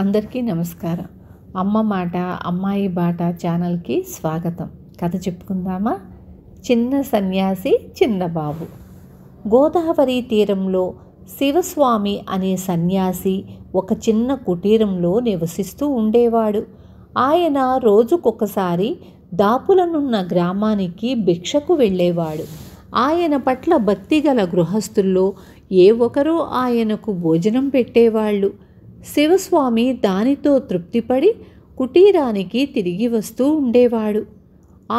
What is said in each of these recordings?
అందరికీ నమస్కారం అమ్మ మాట అమ్మాయి బాట ఛానల్కి స్వాగతం కథ చెప్పుకుందామా చిన్న సన్యాసి చిన్నబాబు గోదావరి తీరంలో శివస్వామి అనే సన్యాసి ఒక చిన్న కుటీరంలో నివసిస్తూ ఉండేవాడు ఆయన రోజుకొకసారి దాపులనున్న గ్రామానికి భిక్షకు వెళ్ళేవాడు ఆయన పట్ల భక్తిగల గృహస్థుల్లో ఏ ఒకరో ఆయనకు భోజనం పెట్టేవాళ్ళు శివస్వామి దానితో తృప్తిపడి కుటీరానికి తిరిగి వస్తూ ఉండేవాడు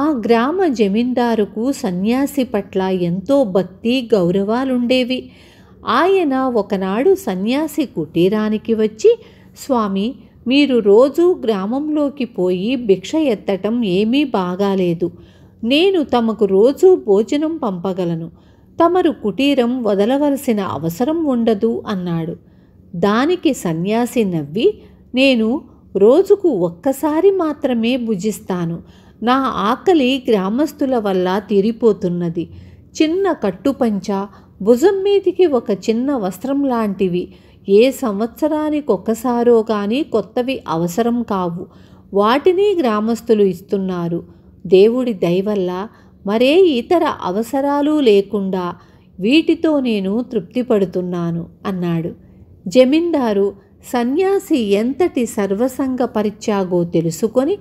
ఆ గ్రామ జమీందారుకు సన్యాసి పట్ల ఎంతో భక్తి గౌరవాలుండేవి ఆయన ఒకనాడు సన్యాసి కుటీరానికి వచ్చి స్వామి మీరు రోజూ గ్రామంలోకి పోయి భిక్ష ఎత్తటం ఏమీ బాగాలేదు నేను తమకు రోజూ భోజనం పంపగలను తమరు కుటీరం వదలవలసిన అవసరం ఉండదు అన్నాడు దానికి సన్యాసి నవ్వి నేను రోజుకు ఒక్కసారి మాత్రమే భుజిస్తాను నా ఆకలి గ్రామస్తుల వల్ల తీరిపోతున్నది చిన్న కట్టుపంచ భుజం మీదికి ఒక చిన్న వస్త్రం లాంటివి ఏ సంవత్సరానికి ఒక్కసారో కానీ కొత్తవి అవసరం కావు వాటిని గ్రామస్తులు ఇస్తున్నారు దేవుడి దయవల్ల మరే ఇతర అవసరాలు లేకుండా వీటితో నేను తృప్తిపడుతున్నాను అన్నాడు జమీందారు సన్యాసి ఎంతటి సర్వసంగ పరిత్యాగో తెలుసుకొని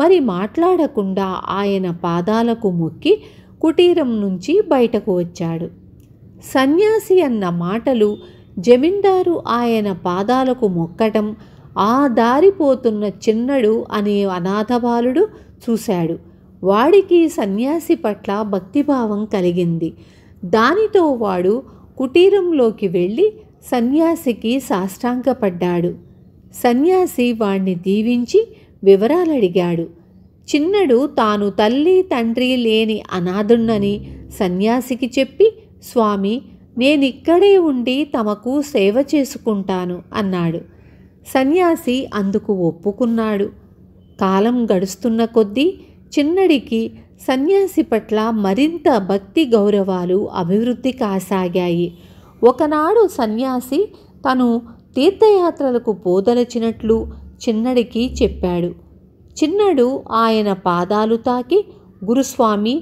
మరి మాట్లాడకుండా ఆయన పాదాలకు మొక్కి కుటీరం నుంచి బయటకు వచ్చాడు సన్యాసి అన్న మాటలు జమీందారు ఆయన పాదాలకు మొక్కటం ఆ దారిపోతున్న చిన్నడు అనే అనాథబాలుడు చూశాడు వాడికి సన్యాసి పట్ల భక్తిభావం కలిగింది దానితో వాడు కుటీరంలోకి వెళ్ళి సన్యాసికి సాష్టాంగపడ్డాడు సన్యాసి వాణ్ణి దీవించి వివరాలడిగాడు చిన్నడు తాను తల్లి తండ్రి లేని అనాథుణ్ణని సన్యాసికి చెప్పి స్వామి నేనిక్కడే ఉండి తమకు సేవ చేసుకుంటాను అన్నాడు సన్యాసి అందుకు ఒప్పుకున్నాడు కాలం గడుస్తున్న కొద్దీ చిన్నడికి సన్యాసి పట్ల మరింత భక్తి గౌరవాలు అభివృద్ధి కాసాగాయి ఒకనాడు సన్యాసి తను తీర్థయాత్రలకు పోదలచినట్లు చిన్నడికి చెప్పాడు చిన్నడు ఆయన పాదాలు తాకి గురుస్వామి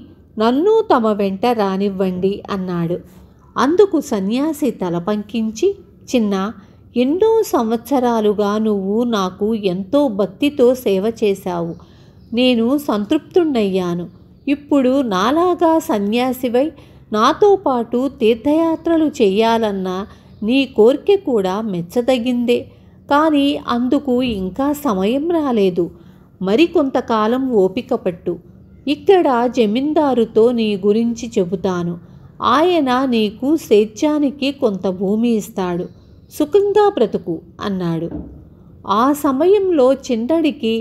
నన్ను తమ వెంట రానివ్వండి అన్నాడు అందుకు సన్యాసి తల పంకించి చిన్న ఎన్నో సంవత్సరాలుగా నువ్వు నాకు ఎంతో భక్తితో సేవ చేశావు నేను సంతృప్తుణ్ణయ్యాను ఇప్పుడు నాలాగా సన్యాసివై నాతో పాటు తీర్థయాత్రలు చేయాలన్న నీ కోరిక కూడా మెచ్చదగిందే కానీ అందుకు ఇంకా సమయం రాలేదు మరికొంతకాలం ఓపిక పట్టు ఇక్కడ జమీందారుతో నీ గురించి చెబుతాను ఆయన నీకు సేత్యానికి కొంత భూమి ఇస్తాడు సుఖంగా బ్రతుకు అన్నాడు ఆ సమయంలో చిన్నడికి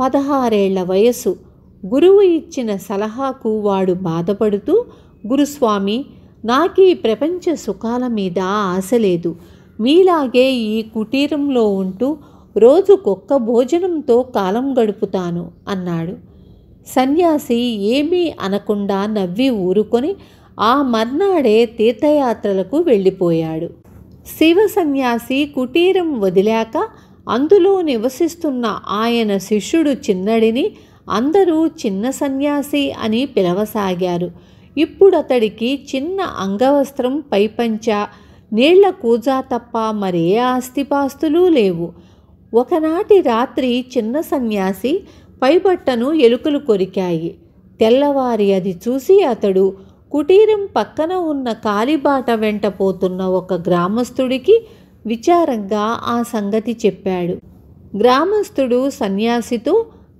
పదహారేళ్ల వయసు గురువు ఇచ్చిన సలహాకు వాడు బాధపడుతూ గురుస్వామి నాకు ఈ ప్రపంచ సుఖాల మీద ఆశ లేదు మీలాగే ఈ కుటీరంలో ఉంటూ రోజుకొక్క భోజనంతో కాలం గడుపుతాను అన్నాడు సన్యాసి ఏమీ అనకుండా నవ్వి ఊరుకొని ఆ మర్నాడే తీర్థయాత్రలకు వెళ్ళిపోయాడు శివ సన్యాసి కుటీరం వదిలాక అందులో నివసిస్తున్న ఆయన శిష్యుడు చిన్నడిని అందరూ చిన్న సన్యాసి అని పిలవసాగారు ఇప్పుడు అతడికి చిన్న అంగవస్త్రం పైపంచ నీళ్ల కూజా తప్ప మరే ఆస్తిపాస్తులు లేవు ఒకనాటి రాత్రి చిన్న సన్యాసి పైబట్టను ఎలుకలు కొరికాయి తెల్లవారి అది చూసి అతడు కుటీరం పక్కన ఉన్న కాలిబాట వెంట పోతున్న ఒక గ్రామస్తుడికి విచారంగా ఆ సంగతి చెప్పాడు గ్రామస్తుడు సన్యాసితో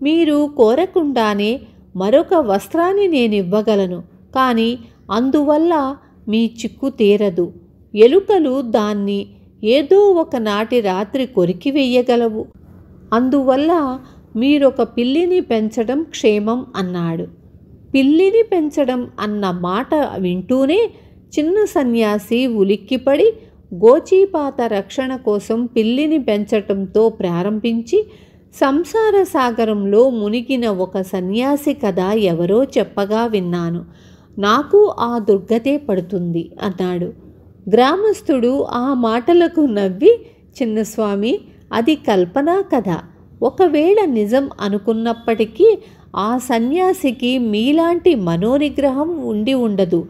మీరు కోరకుండానే మరొక వస్త్రాన్ని నేను ఇవ్వగలను కానీ అందువల్ల మీ చిక్కు తీరదు ఎలుకలు దాన్ని ఏదో ఒకనాటి రాత్రి కొరికి వెయ్యగలవు అందువల్ల మీరొక పిల్లిని పెంచడం క్షేమం అన్నాడు పిల్లిని పెంచడం అన్న మాట వింటూనే చిన్న సన్యాసి ఉలిక్కిపడి గోచీపాత రక్షణ కోసం పిల్లిని పెంచటంతో ప్రారంభించి సంసార సాగరంలో మునిగిన ఒక సన్యాసి కథ ఎవరో చెప్పగా విన్నాను నాకు ఆ దుర్గతే పడుతుంది అన్నాడు గ్రామస్థుడు ఆ మాటలకు నవ్వి చిన్నస్వామి అది కల్పనా కథ ఒకవేళ నిజం అనుకున్నప్పటికీ ఆ సన్యాసికి మీలాంటి మనోనిగ్రహం ఉండి ఉండదు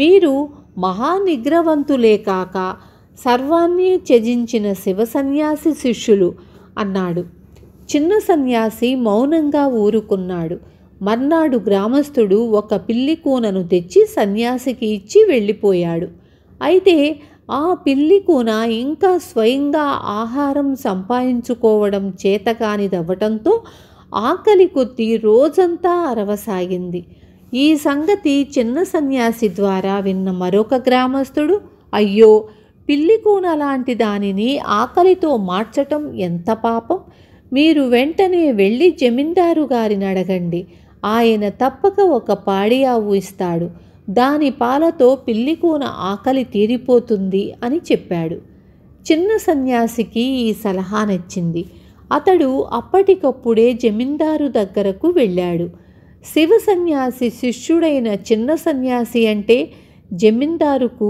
మీరు మహానిగ్రహవంతులే కాక సర్వాన్ని త్యజించిన శివ సన్యాసి శిష్యులు అన్నాడు చిన్న సన్యాసి మౌనంగా ఊరుకున్నాడు మర్నాడు గ్రామస్థుడు ఒక పిల్లి కూనను తెచ్చి సన్యాసికి ఇచ్చి వెళ్ళిపోయాడు అయితే ఆ పిల్లి కూన ఇంకా స్వయంగా ఆహారం సంపాదించుకోవడం చేతకానిదవ్వటంతో ఆకలి కొద్ది రోజంతా అరవసాగింది ఈ సంగతి చిన్న సన్యాసి ద్వారా విన్న మరొక గ్రామస్థుడు అయ్యో పిల్లి కూన లాంటి దానిని ఆకలితో మార్చటం ఎంత పాపం మీరు వెంటనే వెళ్ళి జమీందారు గారిని అడగండి ఆయన తప్పక ఒక పాడి ఆవు ఇస్తాడు దాని పాలతో పిల్లికూన ఆకలి తీరిపోతుంది అని చెప్పాడు చిన్న సన్యాసికి ఈ సలహా నచ్చింది అతడు అప్పటికప్పుడే జమీందారు దగ్గరకు వెళ్ళాడు శివ సన్యాసి శిష్యుడైన చిన్న సన్యాసి అంటే జమీందారుకు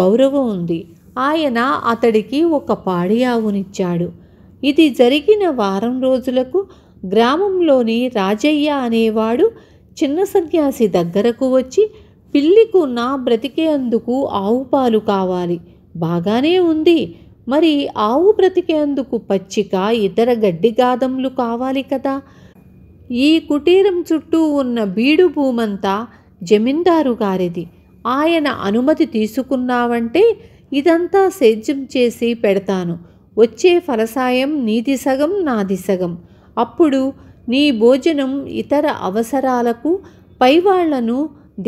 గౌరవం ఉంది ఆయన అతడికి ఒక పాడియావునిచ్చాడు ఇది జరిగిన వారం రోజులకు గ్రామంలోని రాజయ్య అనేవాడు చిన్న సన్యాసి దగ్గరకు వచ్చి పిల్లికు నా బ్రతికేందుకు ఆవు పాలు కావాలి బాగానే ఉంది మరి ఆవు బ్రతికేందుకు పచ్చిక ఇతర గడ్డి గాదములు కావాలి కదా ఈ కుటీరం చుట్టూ ఉన్న బీడు భూమంతా జమీందారు గారిది ఆయన అనుమతి తీసుకున్నావంటే ఇదంతా సేద్యం చేసి పెడతాను వచ్చే ఫలసాయం నీది సగం నాది సగం అప్పుడు నీ భోజనం ఇతర అవసరాలకు పైవాళ్లను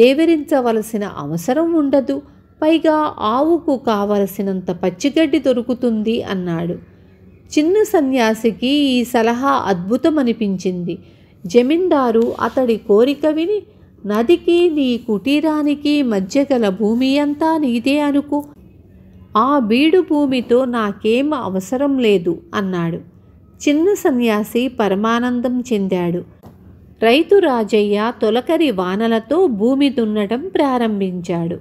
దేవరించవలసిన అవసరం ఉండదు పైగా ఆవుకు కావలసినంత పచ్చిగడ్డి దొరుకుతుంది అన్నాడు చిన్న సన్యాసికి ఈ సలహా అద్భుతమనిపించింది జమీందారు అతడి కోరిక విని నదికి నీ కుటీరానికి మధ్య గల భూమి అంతా నీదే అనుకో ఆ బీడు భూమితో నాకేం అవసరం లేదు అన్నాడు చిన్న సన్యాసి పరమానందం చెందాడు రైతు రాజయ్య తొలకరి వానలతో భూమి దున్నడం ప్రారంభించాడు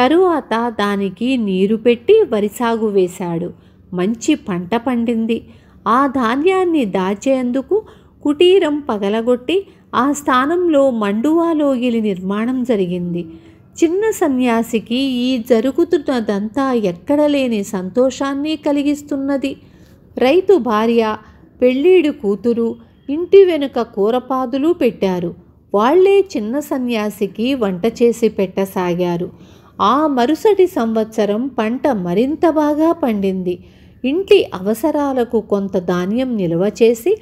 తరువాత దానికి నీరు పెట్టి వరి సాగు వేశాడు మంచి పంట పండింది ఆ ధాన్యాన్ని దాచేందుకు కుటీరం పగలగొట్టి ఆ స్థానంలో మండువాలోగిలి నిర్మాణం జరిగింది చిన్న సన్యాసికి ఈ జరుగుతున్నదంతా ఎక్కడలేని సంతోషాన్ని కలిగిస్తున్నది రైతు భార్య పెళ్ళీడు కూతురు ఇంటి వెనుక కూరపాదులు పెట్టారు వాళ్లే చిన్న సన్యాసికి వంట చేసి పెట్టసాగారు ఆ మరుసటి సంవత్సరం పంట మరింత బాగా పండింది ఇంటి అవసరాలకు కొంత ధాన్యం నిల్వ చేసి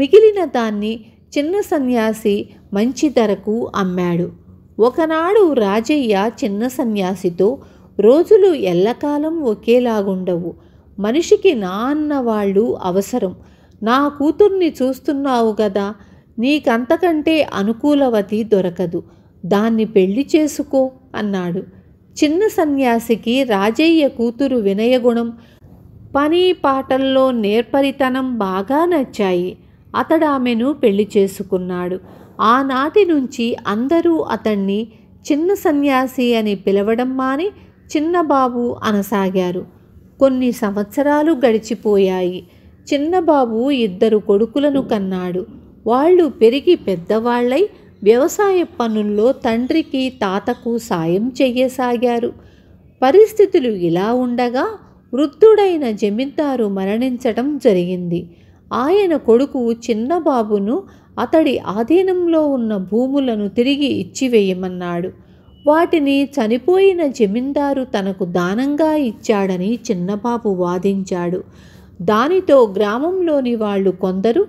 మిగిలిన దాన్ని చిన్న సన్యాసి మంచి ధరకు అమ్మాడు ఒకనాడు రాజయ్య చిన్న సన్యాసితో రోజులు ఎల్లకాలం ఒకేలాగుండవు మనిషికి నా అన్న వాళ్ళు అవసరం నా కూతుర్ని చూస్తున్నావు కదా నీకంతకంటే అనుకూలవతి దొరకదు దాన్ని పెళ్లి చేసుకో అన్నాడు చిన్న సన్యాసికి రాజయ్య కూతురు వినయగుణం పని పాటల్లో నేర్పరితనం బాగా నచ్చాయి అతడు ఆమెను పెళ్లి చేసుకున్నాడు ఆనాటి నుంచి అందరూ అతన్ని చిన్న సన్యాసి అని పిలవడం మాని చిన్నబాబు అనసాగారు కొన్ని సంవత్సరాలు గడిచిపోయాయి చిన్నబాబు ఇద్దరు కొడుకులను కన్నాడు వాళ్ళు పెరిగి పెద్దవాళ్ళై వ్యవసాయ పనుల్లో తండ్రికి తాతకు సాయం చెయ్యసాగారు పరిస్థితులు ఇలా ఉండగా వృద్ధుడైన జమీందారు మరణించటం జరిగింది ఆయన కొడుకు చిన్నబాబును అతడి ఆధీనంలో ఉన్న భూములను తిరిగి ఇచ్చివేయమన్నాడు వాటిని చనిపోయిన జమీందారు తనకు దానంగా ఇచ్చాడని చిన్నబాబు వాదించాడు దానితో గ్రామంలోని వాళ్ళు కొందరు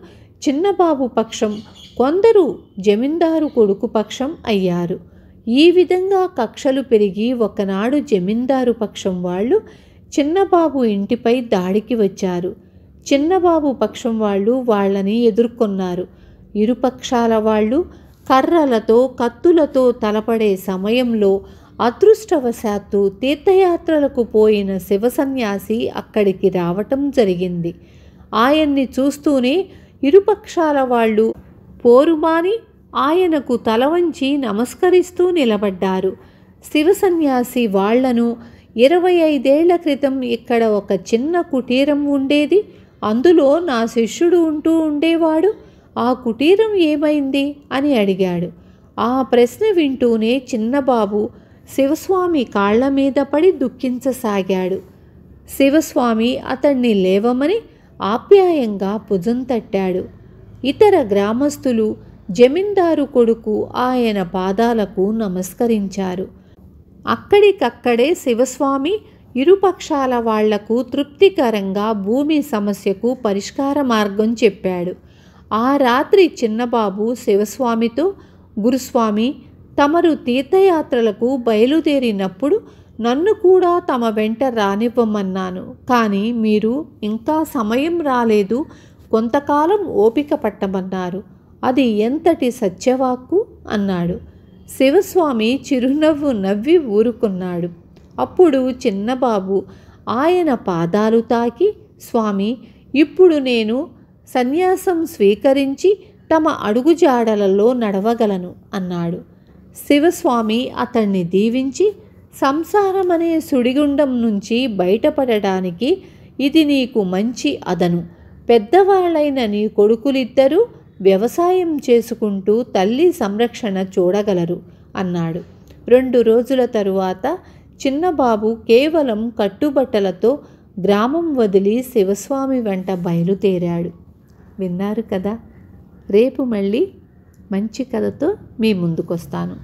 చిన్నబాబు పక్షం కొందరు జమీందారు కొడుకు పక్షం అయ్యారు ఈ విధంగా కక్షలు పెరిగి ఒకనాడు జమీందారు పక్షం వాళ్ళు చిన్నబాబు ఇంటిపై దాడికి వచ్చారు చిన్నబాబు పక్షం వాళ్ళు వాళ్ళని ఎదుర్కొన్నారు ఇరుపక్షాల వాళ్ళు కర్రలతో కత్తులతో తలపడే సమయంలో అదృష్టవశాత్తు తీర్థయాత్రలకు పోయిన శివ సన్యాసి అక్కడికి రావటం జరిగింది ఆయన్ని చూస్తూనే ఇరుపక్షాల వాళ్ళు పోరుమాని ఆయనకు తల వంచి నమస్కరిస్తూ నిలబడ్డారు శివ సన్యాసి వాళ్లను ఇరవై ఐదేళ్ల క్రితం ఇక్కడ ఒక చిన్న కుటీరం ఉండేది అందులో నా శిష్యుడు ఉంటూ ఉండేవాడు ఆ కుటీరం ఏమైంది అని అడిగాడు ఆ ప్రశ్న వింటూనే చిన్నబాబు శివస్వామి కాళ్ల మీద పడి దుఃఖించసాగాడు శివస్వామి అతణ్ణి లేవమని ఆప్యాయంగా భుజం తట్టాడు ఇతర గ్రామస్తులు జమీందారు కొడుకు ఆయన పాదాలకు నమస్కరించారు అక్కడికక్కడే శివస్వామి ఇరుపక్షాల వాళ్లకు తృప్తికరంగా భూమి సమస్యకు పరిష్కార మార్గం చెప్పాడు ఆ రాత్రి చిన్నబాబు శివస్వామితో గురుస్వామి తమరు తీర్థయాత్రలకు బయలుదేరినప్పుడు నన్ను కూడా తమ వెంట రానివ్వమన్నాను కానీ మీరు ఇంకా సమయం రాలేదు కొంతకాలం ఓపిక పట్టమన్నారు అది ఎంతటి సత్యవాక్కు అన్నాడు శివస్వామి చిరునవ్వు నవ్వి ఊరుకున్నాడు అప్పుడు చిన్నబాబు ఆయన పాదాలు తాకి స్వామి ఇప్పుడు నేను సన్యాసం స్వీకరించి తమ అడుగుజాడలలో నడవగలను అన్నాడు శివస్వామి అతన్ని దీవించి సంసారం అనే సుడిగుండం నుంచి బయటపడటానికి ఇది నీకు మంచి అదను పెద్దవాళ్ళైన నీ కొడుకులిద్దరూ వ్యవసాయం చేసుకుంటూ తల్లి సంరక్షణ చూడగలరు అన్నాడు రెండు రోజుల తరువాత చిన్నబాబు కేవలం కట్టుబట్టలతో గ్రామం వదిలి శివస్వామి వెంట బయలుదేరాడు విన్నారు కదా రేపు మళ్ళీ మంచి కథతో మీ ముందుకొస్తాను